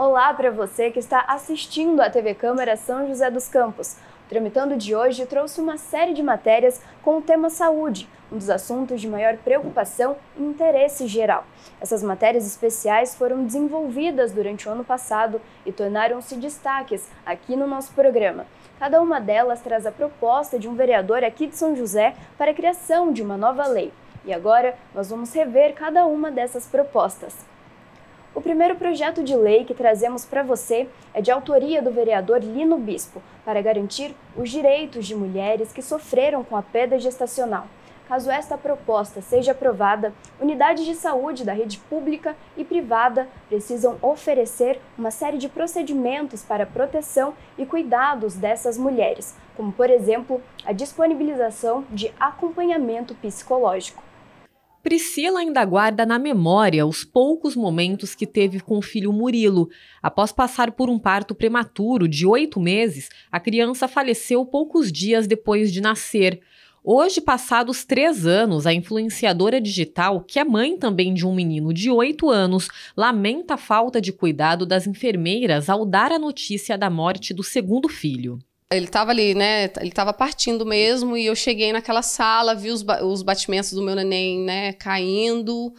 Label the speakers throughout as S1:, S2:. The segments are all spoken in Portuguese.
S1: Olá para você que está assistindo à TV Câmara São José dos Campos. O Tramitando de hoje trouxe uma série de matérias com o tema saúde, um dos assuntos de maior preocupação e interesse geral. Essas matérias especiais foram desenvolvidas durante o ano passado e tornaram-se destaques aqui no nosso programa. Cada uma delas traz a proposta de um vereador aqui de São José para a criação de uma nova lei. E agora nós vamos rever cada uma dessas propostas. O primeiro projeto de lei que trazemos para você é de autoria do vereador Lino Bispo, para garantir os direitos de mulheres que sofreram com a perda gestacional. Caso esta proposta seja aprovada, unidades de saúde da rede pública e privada precisam oferecer uma série de procedimentos para proteção e cuidados dessas mulheres, como, por exemplo, a disponibilização de acompanhamento psicológico.
S2: Priscila ainda guarda na memória os poucos momentos que teve com o filho Murilo. Após passar por um parto prematuro de oito meses, a criança faleceu poucos dias depois de nascer. Hoje, passados três anos, a influenciadora digital, que é mãe também de um menino de oito anos, lamenta a falta de cuidado das enfermeiras ao dar a notícia da morte do segundo filho
S3: ele estava ali, né? Ele estava partindo mesmo e eu cheguei naquela sala, vi os, ba os batimentos do meu neném, né, caindo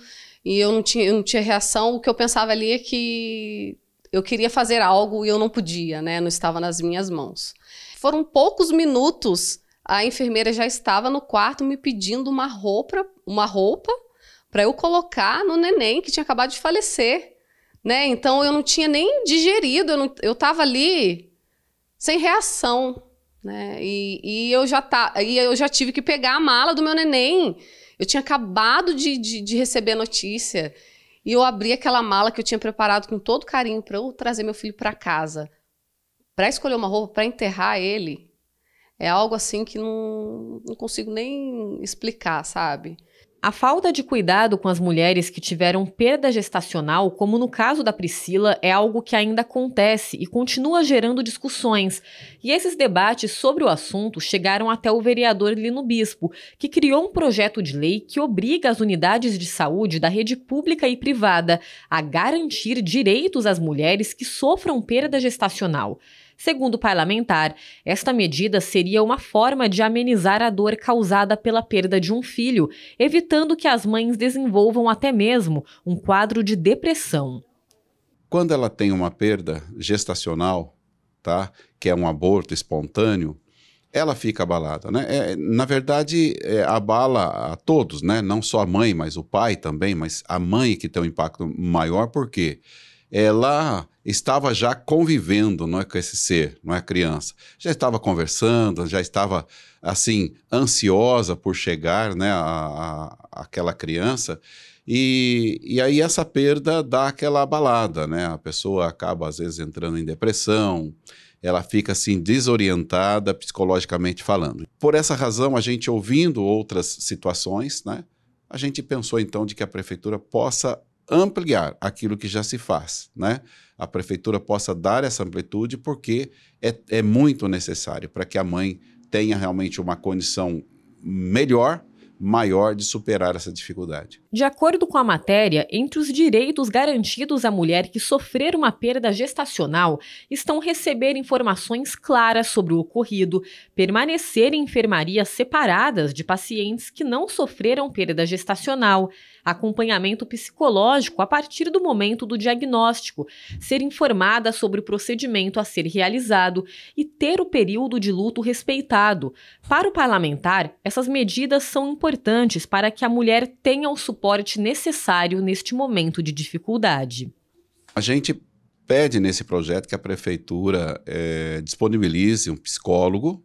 S3: e eu não tinha, eu não tinha reação. O que eu pensava ali é que eu queria fazer algo e eu não podia, né? Não estava nas minhas mãos. Foram poucos minutos, a enfermeira já estava no quarto me pedindo uma roupa, uma roupa para eu colocar no neném que tinha acabado de falecer, né? Então eu não tinha nem digerido, eu, não, eu tava ali sem reação, né? E, e eu, já tá, e eu já tive que pegar a mala do meu neném. Eu tinha acabado de, de, de receber a notícia. E eu abri aquela mala que eu tinha preparado com todo carinho para eu trazer meu filho para casa. Para escolher uma roupa para enterrar ele, é algo assim que não, não consigo nem explicar,
S2: sabe? A falta de cuidado com as mulheres que tiveram perda gestacional, como no caso da Priscila, é algo que ainda acontece e continua gerando discussões. E esses debates sobre o assunto chegaram até o vereador Lino Bispo, que criou um projeto de lei que obriga as unidades de saúde da rede pública e privada a garantir direitos às mulheres que sofram perda gestacional. Segundo o parlamentar, esta medida seria uma forma de amenizar a dor causada pela perda de um filho, evitando que as mães desenvolvam até mesmo um quadro de depressão.
S4: Quando ela tem uma perda gestacional, tá, que é um aborto espontâneo, ela fica abalada, né? É, na verdade, é, abala a todos, né? Não só a mãe, mas o pai também, mas a mãe que tem um impacto maior, porque ela estava já convivendo não é, com esse ser, não é criança. Já estava conversando, já estava assim ansiosa por chegar né, a, a, aquela criança. E, e aí essa perda dá aquela abalada, né? A pessoa acaba às vezes entrando em depressão, ela fica assim desorientada psicologicamente falando. Por essa razão, a gente ouvindo outras situações, né? A gente pensou então de que a prefeitura possa ampliar aquilo que já se faz, né? A prefeitura possa dar essa amplitude porque é, é muito necessário para que a mãe tenha realmente uma condição melhor maior de superar essa dificuldade.
S2: De acordo com a matéria, entre os direitos garantidos à mulher que sofrer uma perda gestacional estão receber informações claras sobre o ocorrido, permanecer em enfermarias separadas de pacientes que não sofreram perda gestacional, acompanhamento psicológico a partir do momento do diagnóstico, ser informada sobre o procedimento a ser realizado e ter o período de luto respeitado. Para o parlamentar, essas medidas são importantes para que a mulher tenha o suporte necessário neste momento de dificuldade.
S4: A gente pede nesse projeto que a prefeitura é, disponibilize um psicólogo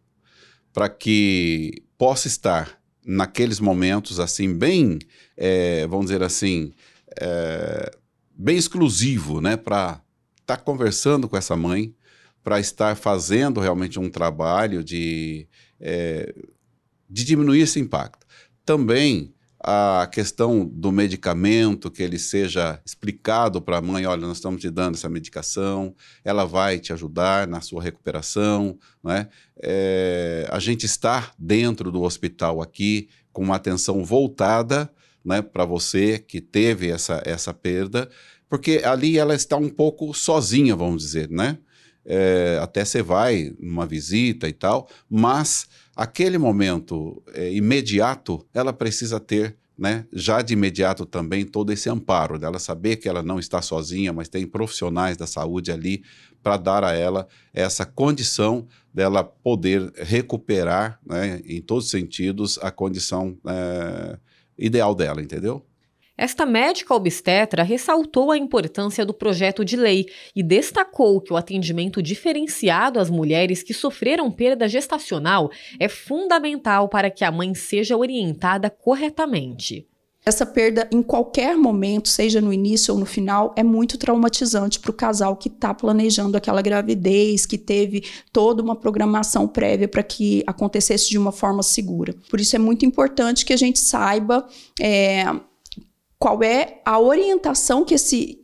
S4: para que possa estar naqueles momentos assim bem, é, vamos dizer assim, é, bem exclusivo, né, para estar tá conversando com essa mãe, para estar fazendo realmente um trabalho de, é, de diminuir esse impacto. Também a questão do medicamento, que ele seja explicado para a mãe, olha, nós estamos te dando essa medicação, ela vai te ajudar na sua recuperação, né? É, a gente está dentro do hospital aqui com uma atenção voltada né, para você que teve essa, essa perda, porque ali ela está um pouco sozinha, vamos dizer, né? É, até você vai numa visita e tal, mas aquele momento é, imediato, ela precisa ter né? já de imediato também todo esse amparo dela saber que ela não está sozinha, mas tem profissionais da saúde ali para dar a ela essa condição dela poder recuperar, né, em todos os sentidos, a condição é, ideal dela, entendeu?
S2: Esta médica obstetra ressaltou a importância do projeto de lei e destacou que o atendimento diferenciado às mulheres que sofreram perda gestacional é fundamental para que a mãe seja orientada
S1: corretamente. Essa perda, em qualquer momento, seja no início ou no final, é muito traumatizante para o casal que está planejando aquela gravidez, que teve toda uma programação prévia para que acontecesse de uma forma segura. Por isso é muito importante que a gente saiba. É, qual é a orientação que esse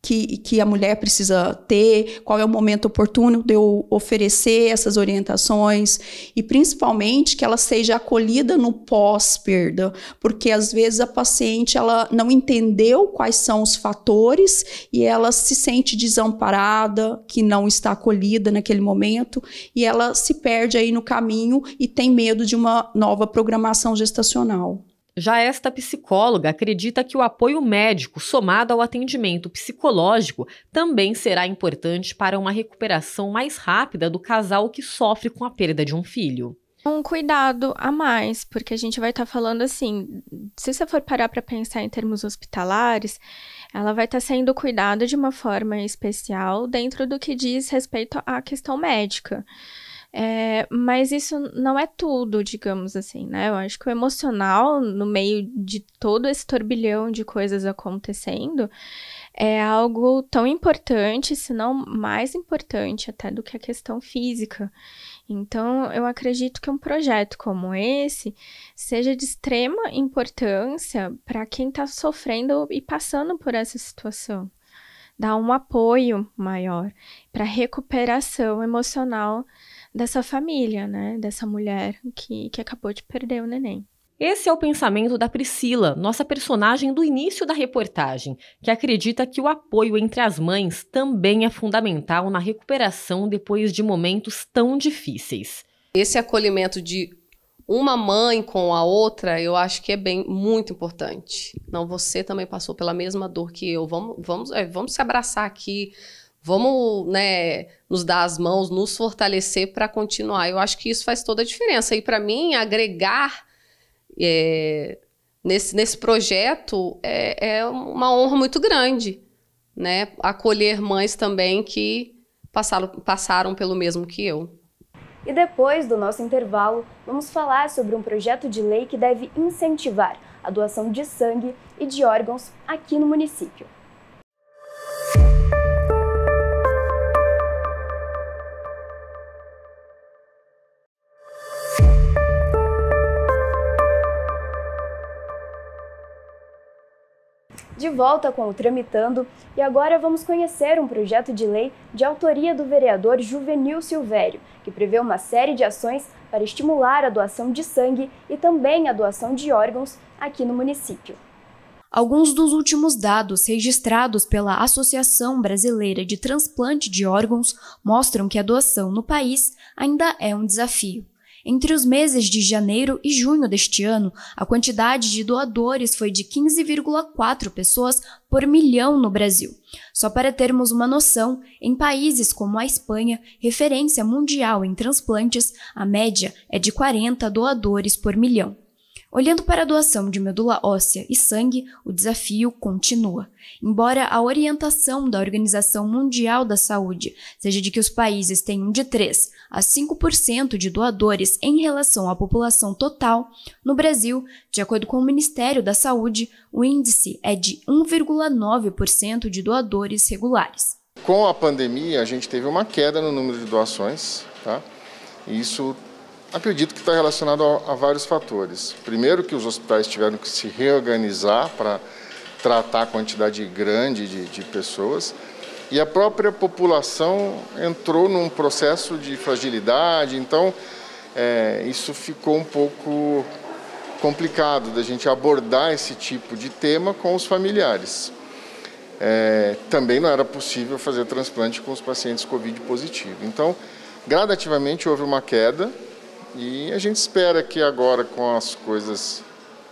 S1: que, que a mulher precisa ter, qual é o momento oportuno de eu oferecer essas orientações e principalmente que ela seja acolhida no pós-perda, porque às vezes a paciente ela não entendeu quais são os fatores e ela se sente desamparada, que não está acolhida naquele momento e ela se perde aí no caminho e tem medo de uma nova programação gestacional.
S2: Já esta psicóloga acredita que o apoio médico, somado ao atendimento psicológico, também será importante para uma recuperação mais rápida do casal que sofre com a perda de um filho.
S1: Um cuidado a mais, porque a gente vai estar tá falando assim: se você for parar para pensar em termos hospitalares, ela vai estar tá sendo cuidada de uma forma especial dentro do que diz respeito à questão médica. É, mas isso não é tudo, digamos assim, né? Eu acho que o emocional, no meio de todo esse turbilhão de coisas acontecendo, é algo tão importante, se não mais importante até do que a questão física. Então, eu acredito que um projeto como esse seja de extrema importância para quem está sofrendo e passando por essa situação. Dar um apoio maior para recuperação emocional dessa família, né? Dessa mulher que, que acabou de perder o neném. Esse é o
S2: pensamento da Priscila, nossa personagem do início da reportagem, que acredita que o apoio entre as mães também é fundamental na recuperação depois de momentos tão difíceis. Esse acolhimento de uma mãe com a outra, eu acho
S3: que é bem muito importante. Não, você também passou pela mesma dor que eu. Vamos, vamos, é, vamos se abraçar aqui. Vamos, né, nos dar as mãos, nos fortalecer para continuar. Eu acho que isso faz toda a diferença. E para mim, agregar é, nesse, nesse projeto é, é uma honra muito grande, né? Acolher mães também que passaram, passaram pelo mesmo que eu.
S1: E depois do nosso intervalo, vamos falar sobre um projeto de lei que deve incentivar a doação de sangue e de órgãos aqui no município. volta com o Tramitando e agora vamos conhecer um projeto de lei de autoria do vereador Juvenil Silvério, que prevê uma série de ações para estimular a doação de sangue e também a doação de órgãos aqui no município. Alguns dos últimos dados registrados pela Associação Brasileira de Transplante de Órgãos mostram que a doação no país ainda é um desafio. Entre os meses de janeiro e junho deste ano, a quantidade de doadores foi de 15,4 pessoas por milhão no Brasil. Só para termos uma noção, em países como a Espanha, referência mundial em transplantes, a média é de 40 doadores por milhão. Olhando para a doação de medula óssea e sangue, o desafio continua. Embora a orientação da Organização Mundial da Saúde seja de que os países tenham de 3 a 5% de doadores em relação à população total, no Brasil, de acordo com o Ministério da Saúde, o índice é de 1,9% de doadores regulares.
S5: Com a pandemia, a gente teve uma queda no número de doações, tá? E isso Acredito que está relacionado a, a, vários fatores. Primeiro, que os hospitais tiveram que se reorganizar para tratar a quantidade grande de, de pessoas. E a própria população entrou num processo de fragilidade, então é, isso ficou um pouco complicado da gente abordar esse tipo de tema com os familiares. É, também não era possível fazer transplante com os pacientes Covid positivo. Então, gradativamente houve uma queda e a gente espera que agora com as coisas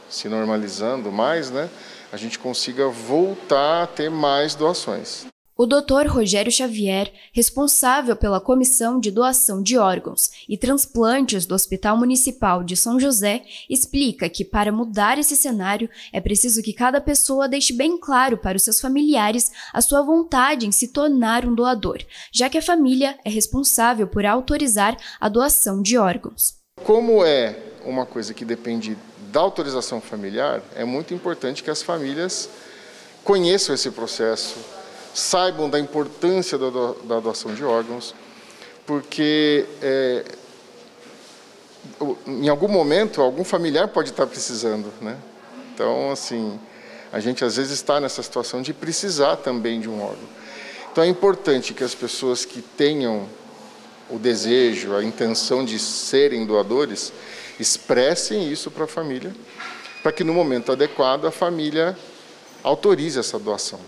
S5: se normalizando mais, né, a gente consiga voltar a ter mais doações.
S1: O Dr. Rogério Xavier, responsável pela comissão de doação de órgãos e transplantes do Hospital Municipal de São José, explica que para mudar esse cenário é preciso que cada pessoa deixe bem claro para os seus familiares a sua vontade em se tornar um doador, já que a família é responsável por autorizar a doação de órgãos.
S5: Como é uma coisa que depende da autorização familiar, é muito importante que as famílias conheçam esse processo saibam da importância da, do, da doação de órgãos, porque é, em algum momento algum familiar pode estar precisando, né? Então, assim, a gente às vezes está nessa situação de precisar também de um órgão. Então é importante que as pessoas que tenham o desejo, a intenção de serem doadores, expressem isso para a família, para que no momento adequado a família autorize essa doação.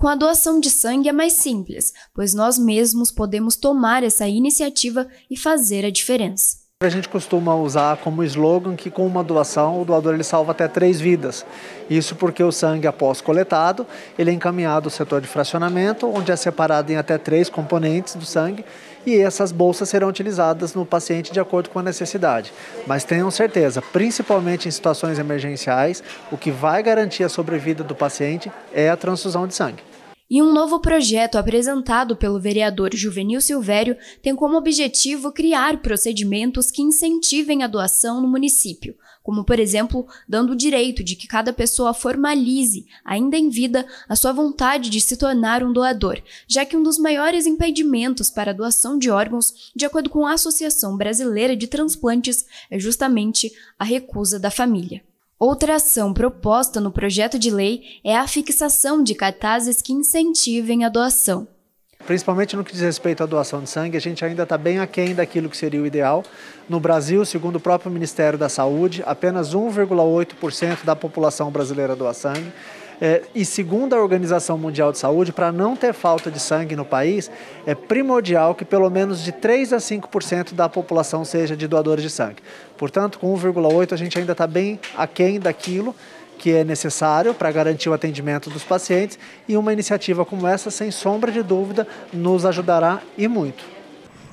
S1: Com a doação de sangue é mais simples, pois nós mesmos podemos tomar essa iniciativa e fazer a diferença.
S6: A gente costuma usar como slogan que com uma doação o doador ele salva até três vidas. Isso porque o sangue após coletado ele é encaminhado ao setor de fracionamento, onde é separado em até três componentes do sangue e essas bolsas serão utilizadas no paciente de acordo com a necessidade. Mas tenham certeza, principalmente em situações emergenciais, o que vai garantir a sobrevida do paciente é a transfusão de sangue. E um novo
S1: projeto apresentado pelo vereador Juvenil Silvério tem como objetivo criar procedimentos que incentivem a doação no município, como, por exemplo, dando o direito de que cada pessoa formalize, ainda em vida, a sua vontade de se tornar um doador, já que um dos maiores impedimentos para a doação de órgãos, de acordo com a Associação Brasileira de Transplantes, é justamente a recusa da família. Outra ação proposta no projeto de lei é a fixação de cartazes que incentivem
S6: a doação. Principalmente no que diz respeito à doação de sangue, a gente ainda está bem aquém daquilo que seria o ideal. No Brasil, segundo o próprio Ministério da Saúde, apenas 1,8% da população brasileira doa sangue. É, e segundo a Organização Mundial de Saúde, para não ter falta de sangue no país, é primordial que pelo menos de 3 a 5% da população seja de doadores de sangue. Portanto, com 1,8% a gente ainda está bem aquém daquilo que é necessário para garantir o atendimento dos pacientes e uma iniciativa como essa, sem sombra de dúvida, nos ajudará e muito.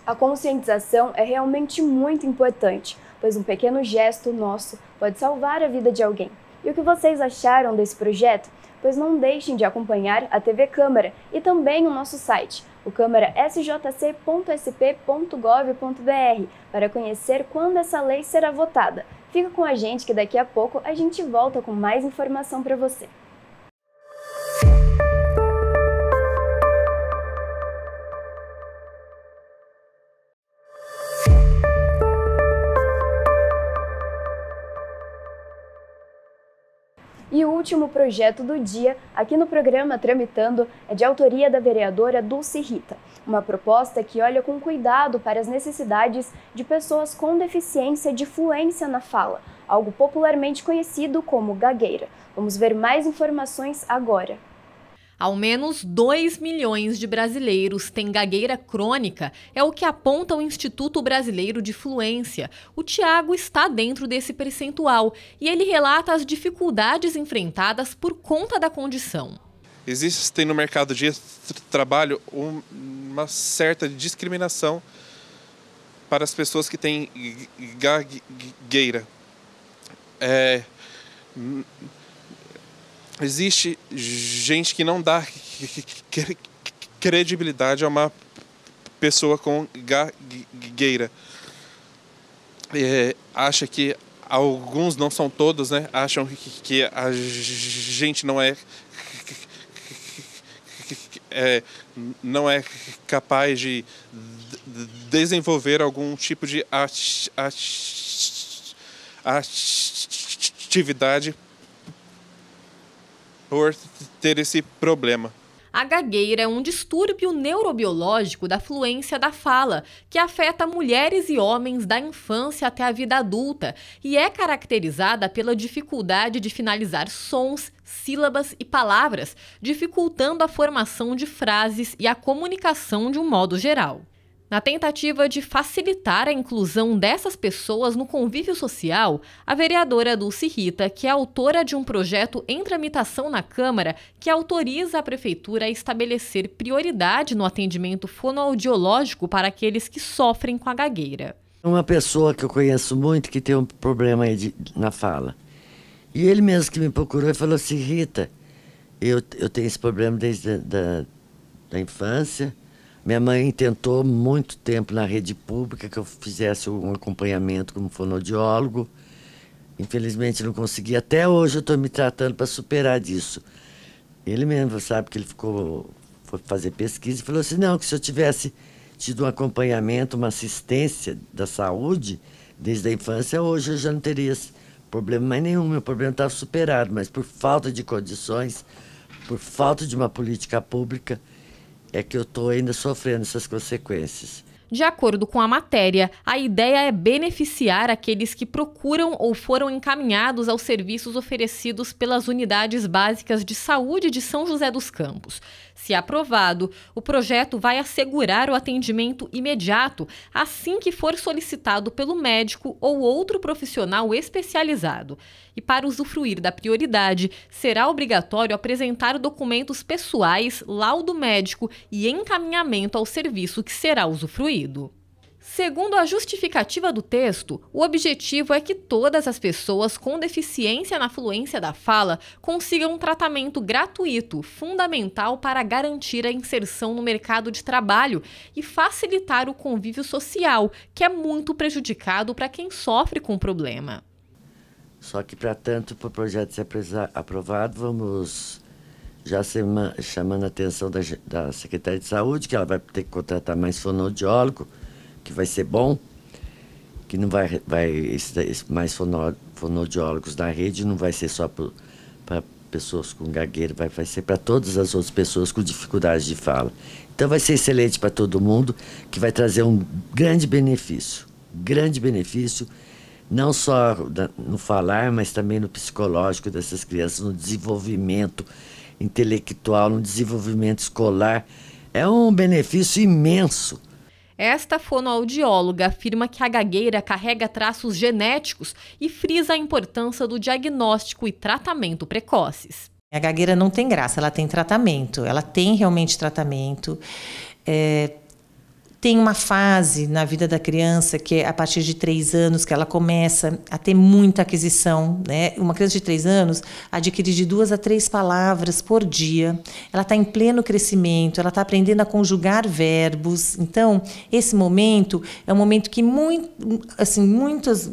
S1: A conscientização é realmente muito importante, pois um pequeno gesto nosso pode salvar a vida de alguém. E o que vocês acharam desse projeto? pois não deixem de acompanhar a TV Câmara e também o nosso site, o câmarasjc.sp.gov.br, para conhecer quando essa lei será votada. Fica com a gente que daqui a pouco a gente volta com mais informação para você. último projeto do dia aqui no programa Tramitando é de autoria da vereadora Dulce Rita, uma proposta que olha com cuidado para as necessidades de pessoas com deficiência de fluência na fala, algo popularmente conhecido como gagueira. Vamos ver mais informações agora.
S2: Ao menos 2 milhões de brasileiros têm gagueira crônica, é o que aponta o Instituto Brasileiro de Fluência. O Tiago está dentro desse percentual e ele relata as dificuldades enfrentadas por conta da condição.
S7: Existe no mercado de trabalho uma certa discriminação para as pessoas que têm gagueira. É, hum, existe gente que não dá credibilidade a uma pessoa com gagueira. É, acha que alguns, não são todos, né? Acham que, a gente não é, é, não é capaz de desenvolver algum tipo de atividade por ter esse problema.
S2: A gagueira é um distúrbio neurobiológico da fluência da fala, que afeta mulheres e homens da infância até a vida adulta e é caracterizada pela dificuldade de finalizar sons, sílabas e palavras, dificultando a formação de frases e a comunicação de um modo geral. Na tentativa de facilitar a inclusão dessas pessoas no convívio social, a vereadora Dulce Rita, que é autora de um projeto em tramitação na Câmara que autoriza a Prefeitura a estabelecer prioridade no atendimento fonoaudiológico para aqueles que sofrem com a gagueira.
S8: Uma pessoa que eu conheço muito que tem um problema de, na fala. E ele mesmo que me procurou e falou assim: Rita, eu, eu tenho esse problema desde a da, da infância minha mãe tentou muito tempo na rede pública que eu fizesse um acompanhamento como fonoaudiólogo. Infelizmente não consegui. Até hoje eu estou me tratando para superar disso. Ele mesmo sabe que ele ficou foi fazer pesquisa e falou assim: não, que se eu tivesse tido um acompanhamento, uma assistência da saúde desde a infância, hoje eu já não teria problema mais nenhum. Meu problema estava tá superado, mas por falta de condições, por falta de uma política pública é que eu estou ainda sofrendo essas consequências.
S2: De acordo com a matéria, a ideia é beneficiar aqueles que procuram ou foram encaminhados aos serviços oferecidos pelas unidades básicas de saúde de São José dos Campos. Se aprovado, o projeto vai assegurar o atendimento imediato assim que for solicitado pelo médico ou outro profissional especializado. E para usufruir da prioridade, será obrigatório apresentar documentos pessoais, laudo médico e encaminhamento ao serviço que será usufruído ocorrido. Segundo a justificativa do texto, o objetivo é que todas as pessoas com deficiência na fluência da fala consigam um tratamento gratuito, fundamental para garantir a inserção no mercado de trabalho e facilitar o convívio social, que é muito prejudicado para quem sofre com o problema.
S8: Só que, para tanto, para o projeto ser aprovado, vamos já chamando a atenção da, da Secretaria de Saúde, que ela vai ter que contratar mais fonoaudiólogo, que vai ser bom, que não vai, vai esse, esse, mais fono, fonoaudiólogos na rede, não vai ser só para pessoas com gagueira, vai, vai ser para todas as outras pessoas com dificuldade de fala. Então vai ser excelente para todo mundo, que vai trazer um grande benefício, grande benefício, não só no falar, mas também no psicológico dessas crianças, no desenvolvimento intelectual, no desenvolvimento escolar. É um benefício imenso.
S2: Esta fonoaudióloga afirma que a gagueira carrega traços genéticos e frisa a importância do diagnóstico e tratamento precoces.
S9: A gagueira não tem graça, ela tem tratamento, ela tem realmente tratamento. É, tem uma fase na vida da criança que é a partir de três anos que ela começa a ter muita aquisição. Né? Uma criança de três anos adquire de duas a três palavras por dia. Ela está em pleno crescimento, ela está aprendendo a conjugar verbos. Então, esse momento é um momento que muito, assim, muitas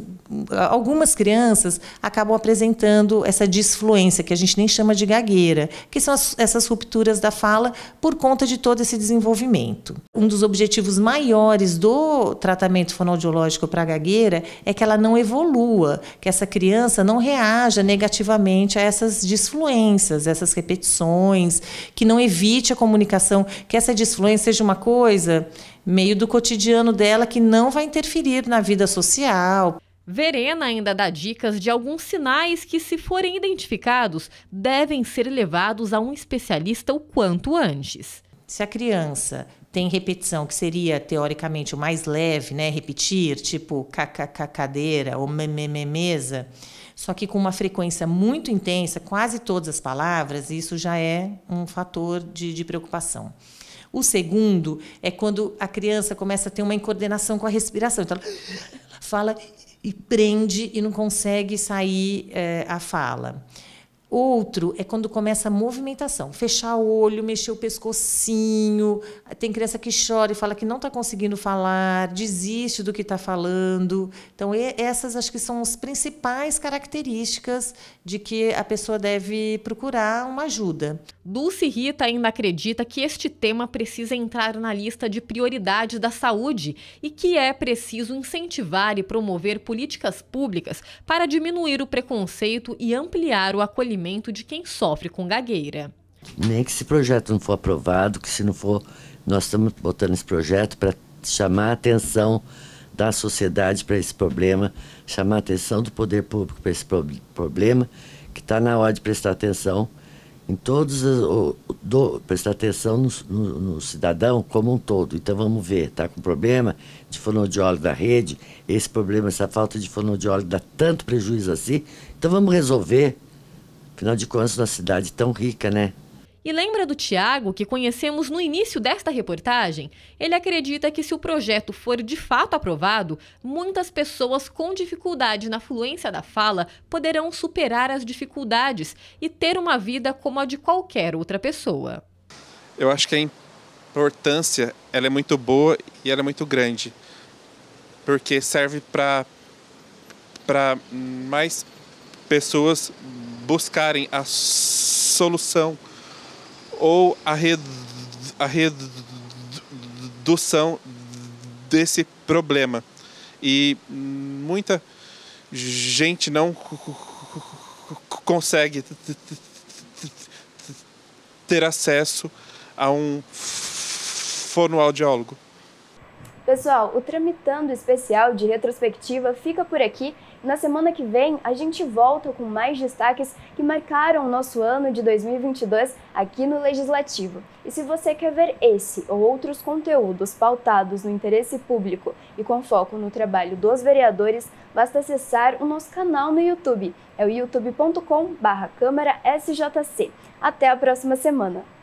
S9: algumas crianças acabam apresentando essa disfluência, que a gente nem chama de gagueira, que são as, essas rupturas da fala por conta de todo esse desenvolvimento. Um dos objetivos maiores do tratamento fonoaudiológico para a gagueira é que ela não evolua, que essa criança não reaja negativamente a essas disfluências, essas repetições, que não evite a comunicação, que essa disfluência seja uma coisa meio do cotidiano dela que não vai interferir na vida social.
S2: Verena ainda dá dicas de alguns sinais que, se forem identificados, devem ser levados a um especialista o quanto antes.
S9: Se a criança tem repetição, que seria teoricamente o mais leve, né? Repetir, tipo kkk cadeira ou meme mesa, só que com uma frequência muito intensa, quase todas as palavras, isso já é um fator de, de preocupação. O segundo é quando a criança começa a ter uma incoordenação com a respiração. Então, ela fala e prende e não consegue sair é, a fala. Outro é quando começa a movimentação, fechar o olho, mexer o pescocinho. Tem criança que chora e fala que não está conseguindo falar, desiste do que está falando. Então, essas acho que são as principais características de que a pessoa deve procurar uma ajuda. Dulce Rita ainda acredita que este tema
S2: precisa entrar na lista de prioridades da saúde e que é preciso incentivar e promover políticas públicas para diminuir o preconceito e ampliar o acolhimento de quem sofre com gagueira.
S8: Nem que esse projeto não for aprovado, que se não for, nós estamos botando esse projeto para chamar a atenção da sociedade para esse problema, chamar a atenção do poder público para esse pro problema, que está na hora de prestar atenção em todos os, o, do, prestar atenção no, no, no, cidadão como um todo. Então vamos ver, está com problema de fonoaudiólogo da rede, esse problema, essa falta de fonoaudiólogo dá tanto prejuízo assim, então vamos resolver. Afinal de contas, uma cidade tão rica, né?
S2: E lembra do Tiago, que conhecemos no início desta reportagem? Ele acredita que se o projeto for de fato aprovado, muitas pessoas com dificuldade na fluência da fala poderão superar as dificuldades e ter uma vida como a de qualquer outra pessoa.
S7: Eu acho que a importância ela é muito boa e ela é muito grande, porque serve para mais pessoas buscarem a solução ou a, a redução desse problema. E muita gente não consegue ter acesso a um fonoaudiólogo.
S1: Pessoal, o Tramitando Especial de Retrospectiva fica por aqui na semana que vem, a gente volta com mais destaques que marcaram o nosso ano de 2022 aqui no Legislativo. E se você quer ver esse ou outros conteúdos pautados no interesse público e com foco no trabalho dos vereadores, basta acessar o nosso canal no YouTube. É o youtube.com/câmara SJC. Até a próxima semana.